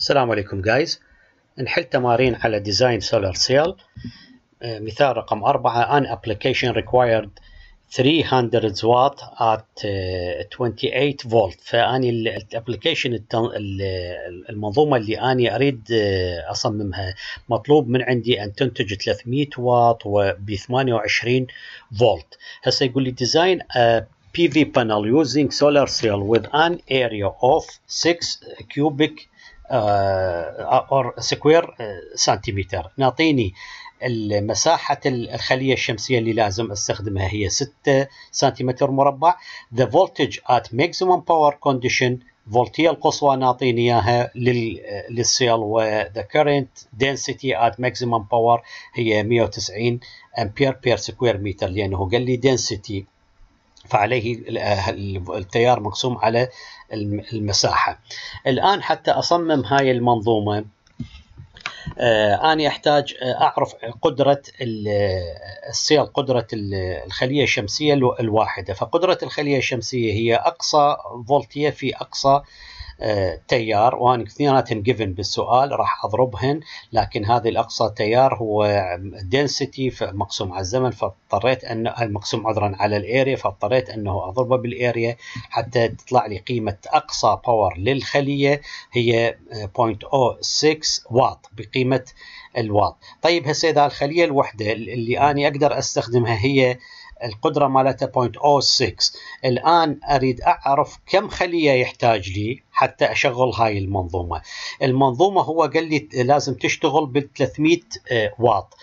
السلام عليكم جايز نحل تمارين على ديزاين سولار سيل مثال رقم أربعة ان ابلكيشن ريكوايرد 300 واط ات 28 فولت فأني الابلكيشن المنظومة اللي أني أريد آه، أصممها مطلوب من عندي أن تنتج 300 واط وب 28 فولت هسه يقول لي ديزاين PV panel using solar cell with an area of 6 cubic آه، اور سكوير آه، سنتيمتر نعطيني المساحة الخلية الشمسية اللي لازم استخدمها هي 6 سنتيمتر مربع the voltage at maximum power condition فولتية القصوى نعطيني اياها للسيل آه، و the current density at maximum power هي 190 امبير بير سكوير متر لانه قال لي density فعليه التيار مقسوم على المساحة الآن حتى أصمم هاي المنظومة آه، أنا أحتاج آه، أعرف قدرة السيل قدرة الخلية الشمسية الواحدة فقدرة الخلية الشمسية هي أقصى فولتية في أقصى تيار وأنا اثنيناتهم جيفن بالسؤال راح أضربهن لكن هذه الأقصى تيار هو دنسيتي مقسوم على الزمن فاضطريت أن المقسوم عذرا على الاريا فاضطريت أنه أضربه بالاريا حتى تطلع لي قيمة أقصى باور للخلية هي 0.06 واط بقيمة الواط طيب هسه إذا الخلية الوحدة اللي أنا أقدر أستخدمها هي القدرة مالته 0.06 الآن أريد أعرف كم خلية يحتاج لي حتى أشغل هاي المنظومة المنظومة هو قال لي لازم تشتغل بال 300 واط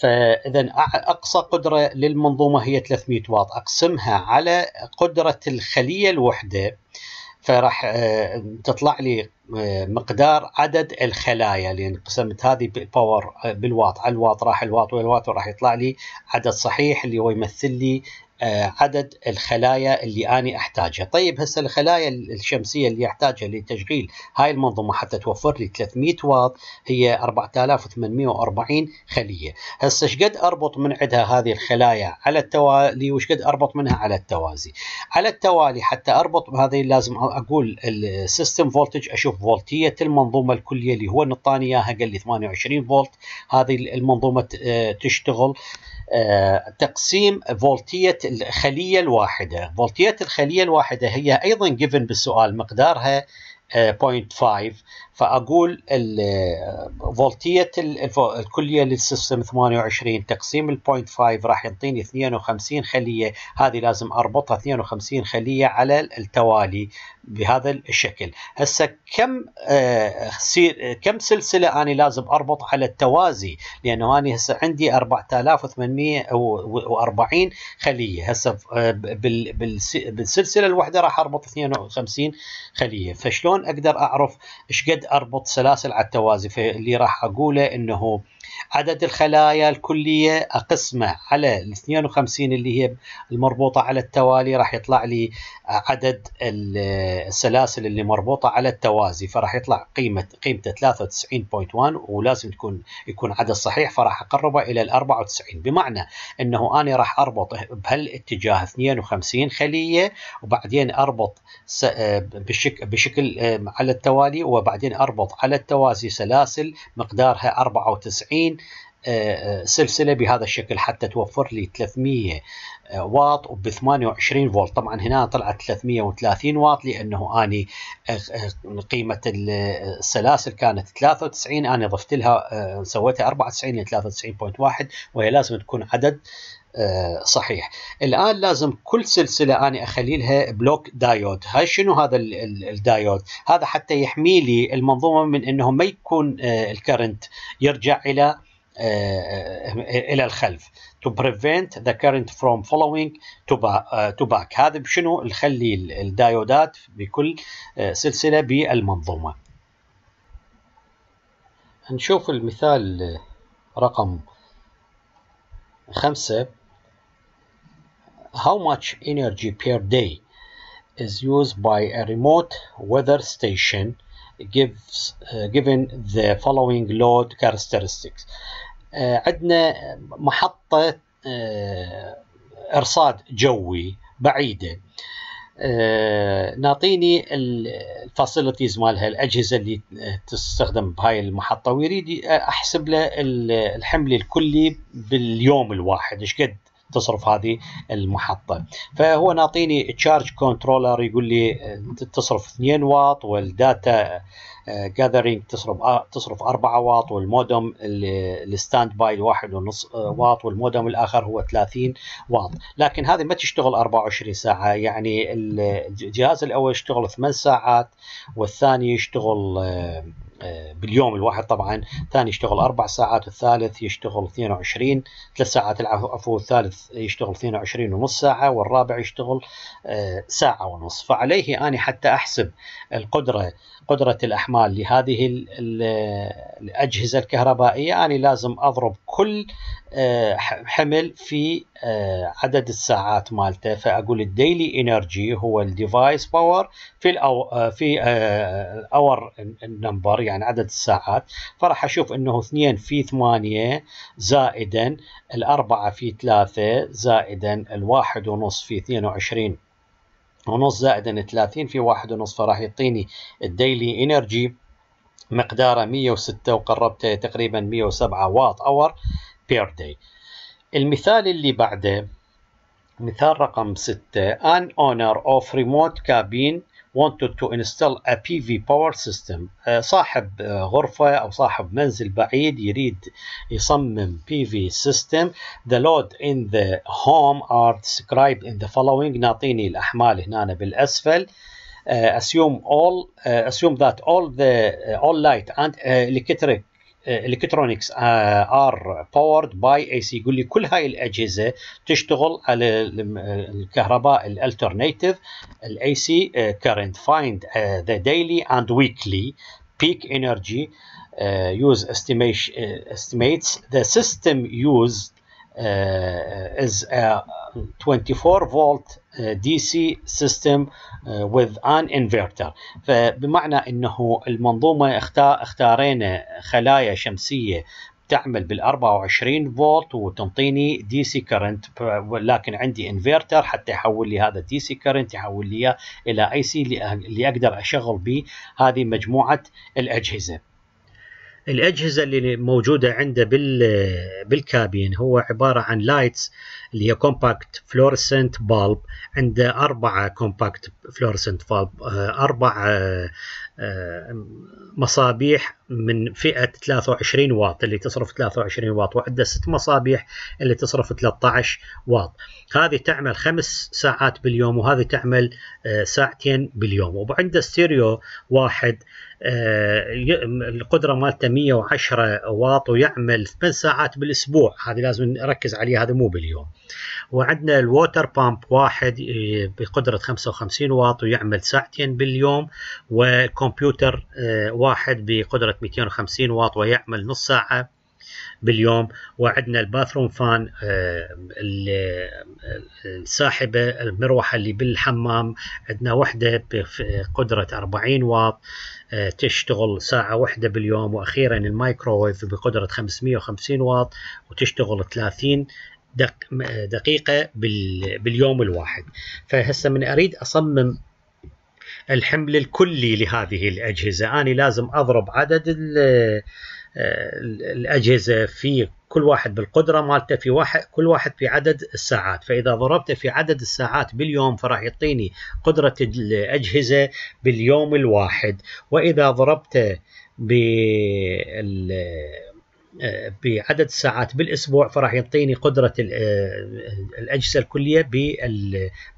فاذا اقصى قدره للمنظومه هي 300 واط اقسمها على قدره الخليه الوحده فراح آه، تطلع لي آه، مقدار عدد الخلايا لان قسمت هذه باور آه، بالواط على الواط راح الواط والواط وراح يطلع لي عدد صحيح اللي هو يمثل لي آه، عدد الخلايا اللي أنا أحتاجها طيب هسه الخلايا الشمسية اللي أحتاجها لتشغيل هاي المنظومة حتى توفر لي 300 واط هي 4840 خلية هسه شقد أربط من عندها هذه الخلايا على التوالي وشقد أربط منها على التوازي على التوالي حتى أربط هذه لازم أقول السيستم فولتج أشوف فولتية المنظومة الكلية اللي هو نطاني إياها قال لي 28 فولت هذه المنظومة آه، تشتغل آه، تقسيم فولتية الخلية الواحدة فولتية الخلية الواحدة هي أيضا given بالسؤال مقدارها 0.5 آه، فاقول فولتيه الكليه للسيستم 28 تقسيم ال 0.5 راح يعطيني 52 خليه هذه لازم اربطها 52 خليه على التوالي بهذا الشكل هسه كم آه، كم سلسله انا لازم اربط على التوازي لانه انا هسه عندي 4840 خليه هسه آه، بالسلسله الواحده راح اربط 52 خليه فشلون اقدر اعرف ايش قد اربط سلاسل على التوازي فاللي راح اقوله انه عدد الخلايا الكلية أقسمه على ال 52 اللي هي المربوطة على التوالي راح يطلع لي عدد السلاسل اللي مربوطة على التوازي فراح يطلع قيمة قيمته 93.1 ولازم تكون يكون عدد صحيح فراح أقربه إلى ال 94 بمعنى أنه أنا راح أربط بهالاتجاه 52 خلية وبعدين أربط بشك بشكل على التوالي وبعدين أربط على التوازي سلاسل مقدارها 94 سلسله بهذا الشكل حتى توفر لي 300 واط وب 28 فولت طبعا هنا طلعت 330 واط لانه اني قيمه السلاسل كانت 93 انا ضفت لها سويتها 94 ل 93.1 وهي لازم تكون عدد صحيح الان لازم كل سلسله انا اخلي لها بلوك دايود هاي شنو هذا الدايود هذا حتى يحمي لي المنظومه من انه ما يكون الكرنت يرجع الى الى الخلف to prevent the current from following to back, هذا بشنو نخلي الدايودات بكل سلسله بالمنظومه نشوف المثال رقم خمسة How much energy per day is used by a remote weather station gives uh, given the following load characteristics آه، عندنا محطة آه، إرصاد جوي بعيدة آه، نعطيني الفاسيلتيز مالها الاجهزه اللي تستخدم بهاي المحطه ويريد احسب له الحمل الكلي باليوم الواحد ايش قد تصرف هذه المحطه فهو ناطيني تشارج كنترولر يقول لي تصرف 2 واط والداتا جاذرينج آه، تصرف تصرف 4 واط والمودم الستاند باي الواحد ونص آه، واط والمودم الاخر هو 30 واط لكن هذه ما تشتغل 24 ساعه يعني الجهاز الاول يشتغل 8 ساعات والثاني يشتغل آه، آه، باليوم الواحد طبعا ثاني يشتغل أربع ساعات والثالث يشتغل 22 ثلاث ساعات عفوا الثالث يشتغل 22 ونص ساعة والرابع يشتغل آه، ساعة ونص فعليه اني حتى أحسب القدرة قدرة الأحمال لهذه الأجهزة الكهربائية أنا لازم أضرب كل آه، حمل في آه، عدد الساعات مالته فأقول الديلي إنرجي هو الديفايس باور في الأو آه، في الأور نمبر يعني عدد الساعات فراح أشوف أنه 2 في 8 زائدا الأربعة في 3 زائدا الواحد ونص في 22 ونص زائدا 30 في واحد ونص فراح يعطيني الديلي انرجي مقداره 106 وقربته تقريبا 107 واط اور بير داي المثال اللي بعده مثال رقم 6 ان اونر اوف ريموت كابين wanted to install a PV power system صاحب غرفة أو صاحب منزل بعيد يريد يصمم PV system the load in the home are described in the following نعطيني الأحمال هنا بالأسفل assume all assume that all the all light and electric الكترونكس ار باورد باي اي سي يقول لي كل هاي الاجهزه تشتغل على الكهرباء الالترناتيف الاي سي كارنت فايند ذا ديلي اند ويكلي بيك انرجي يوز استيميتس ذا سيستم used Uh, is a 24 فولت دي سي سيستم with ان انفرتر فبمعنى انه المنظومه اختار اختارينا خلايا شمسيه تعمل بال 24 فولت وتنطيني دي سي كرنت ولكن عندي انفرتر حتى يحول لي هذا الدي سي كرنت يحول لي الى اي سي اللي اقدر اشغل به هذه مجموعه الاجهزه. الأجهزة اللي موجودة عنده بالكابين هو عبارة عن لايتس اللي هي كومباكت فلورسنت بالب عنده أربعة كومباكت فلورسنت بالب أربع مصابيح من فئة 23 واط اللي تصرف 23 واط وعنده ست مصابيح اللي تصرف 13 واط هذه تعمل خمس ساعات باليوم وهذه تعمل آه، ساعتين باليوم وعنده ستيريو واحد آه، القدره مالته 110 واط ويعمل ثمان ساعات بالاسبوع هذه لازم نركز عليه هذا مو باليوم وعندنا الووتر بامب واحد آه، بقدره 55 واط ويعمل ساعتين باليوم والكمبيوتر آه، واحد بقدره 250 واط ويعمل نص ساعه باليوم وعندنا الباثروم فان آه، الساحبه المروحه اللي بالحمام عندنا وحده بقدره 40 واط آه، تشتغل ساعة واحدة باليوم وأخيرا المايكروويف بقدرة 550 واط وتشتغل 30 دقيقة باليوم الواحد فهسه من أريد أصمم الحمل الكلي لهذه الأجهزة أنا لازم أضرب عدد آه، الاجهزه في كل واحد بالقدره مالته في واحد كل واحد في عدد الساعات فاذا ضربته في عدد الساعات باليوم فراح يعطيني قدره الاجهزه باليوم الواحد واذا ضربته بعدد ساعات بالاسبوع فراح يعطيني قدره آه، الاجهزه الكليه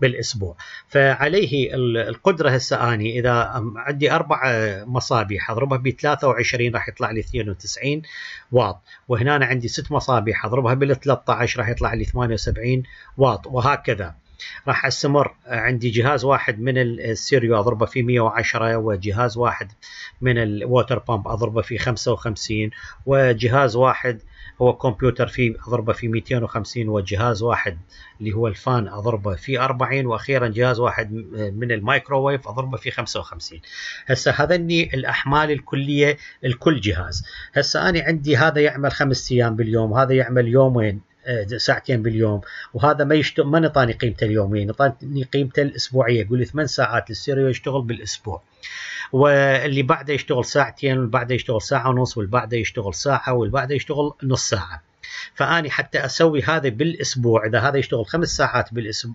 بالاسبوع فعليه القدره هسه اني اذا عندي اربع مصابيح اضربها ب 23 راح يطلع لي 92 واط وهنا أنا عندي ست مصابيح اضربها بال 13 راح يطلع لي 78 واط وهكذا راح استمر عندي جهاز واحد من السيريو اضربه في 110 وجهاز واحد من الووتر بامب اضربه في 55 وجهاز واحد هو كمبيوتر في اضربه في 250 وجهاز واحد اللي هو الفان اضربه في 40 واخيرا جهاز واحد من المايكروويف اضربه في 55 هسه هذني الاحمال الكليه لكل جهاز هسه انا عندي هذا يعمل خمس ايام باليوم هذا يعمل يومين آه، ساعتين باليوم وهذا ما يشتغل ما نطاني قيمته اليوميه يعني نطاني قيمته الاسبوعيه يقول ثمان ساعات للسيريو يشتغل بالاسبوع واللي بعده يشتغل ساعتين واللي بعده يشتغل ساعه ونص واللي بعده يشتغل ساعه واللي بعده يشتغل نص ساعه فاني حتى اسوي هذا بالاسبوع اذا هذا يشتغل خمس ساعات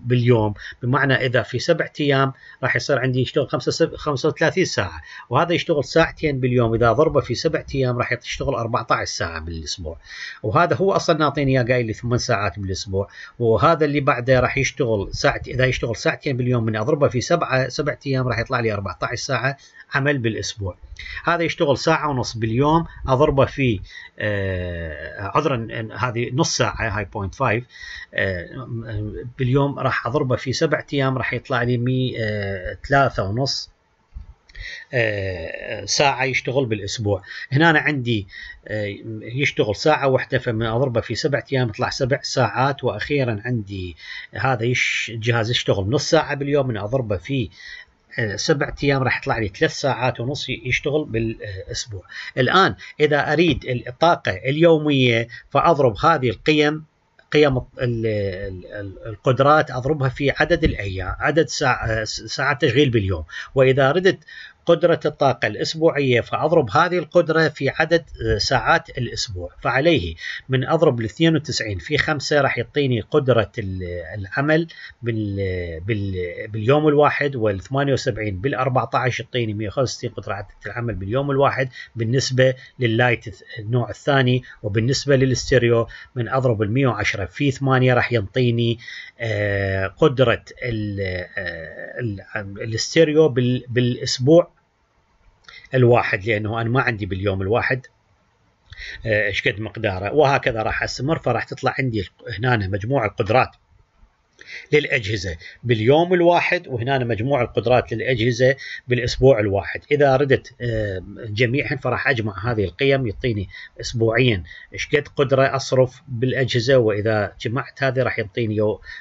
باليوم بمعنى اذا في سبع ايام راح يصير عندي يشتغل 35 ساعه وهذا يشتغل ساعتين باليوم اذا ضربه في سبع ايام راح يشتغل 14 ساعه بالاسبوع وهذا هو اصلا ناطيني اياه قايل لي ثمان ساعات بالاسبوع وهذا اللي بعده راح يشتغل ساعت اذا يشتغل ساعتين باليوم من اضربه في سبعه سبع ايام راح يطلع لي 14 ساعه عمل بالاسبوع هذا يشتغل ساعة ونص باليوم أضربه في آه عذرا هذه نص ساعة هاي بوينت فايف آه، باليوم راح أضربه في سبعة أيام راح يطلع لي مي آه ثلاثة ونص آه، ساعة يشتغل بالأسبوع هنا أنا عندي آه، يشتغل ساعة واحدة فمن أضربه في سبعة أيام يطلع سبع ساعات وأخيرا عندي هذا الجهاز يشتغل نص ساعة باليوم من أضربه في آه، سبعة أيام راح يطلع لي ثلاث ساعات ونص يشتغل بالأسبوع الآن إذا أريد الطاقة اليومية فأضرب هذه القيم قيم القدرات اضربها في عدد الايام عدد آه، ساعات تشغيل باليوم واذا ردت قدرة الطاقة الأسبوعية فأضرب هذه القدرة في عدد آه، ساعات الأسبوع فعليه من أضرب الـ 92 في 5 راح يعطيني قدرة العمل بالـ بالـ باليوم الواحد وال 78 بال 14 يعطيني 165 قدرة العمل باليوم الواحد بالنسبة لللايت النوع الثاني وبالنسبة للستيريو من أضرب الـ 110 في 8 راح ينطيني آه، قدرة الـ آه، الـ الـ الاستيريو بالأسبوع الواحد لانه انا ما عندي باليوم الواحد آه، ايش قد مقداره وهكذا راح استمر فراح تطلع عندي هنا مجموع القدرات للأجهزة باليوم الواحد وهنا مجموع القدرات للأجهزة بالأسبوع الواحد إذا ردت آه، جميعا فراح أجمع هذه القيم يعطيني أسبوعيا إيش قد قدرة أصرف بالأجهزة وإذا جمعت هذه راح يعطيني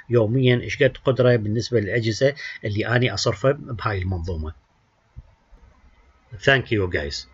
يوميا إيش قد قدرة بالنسبة للأجهزة اللي اني أصرفها بهاي المنظومة Thank you guys.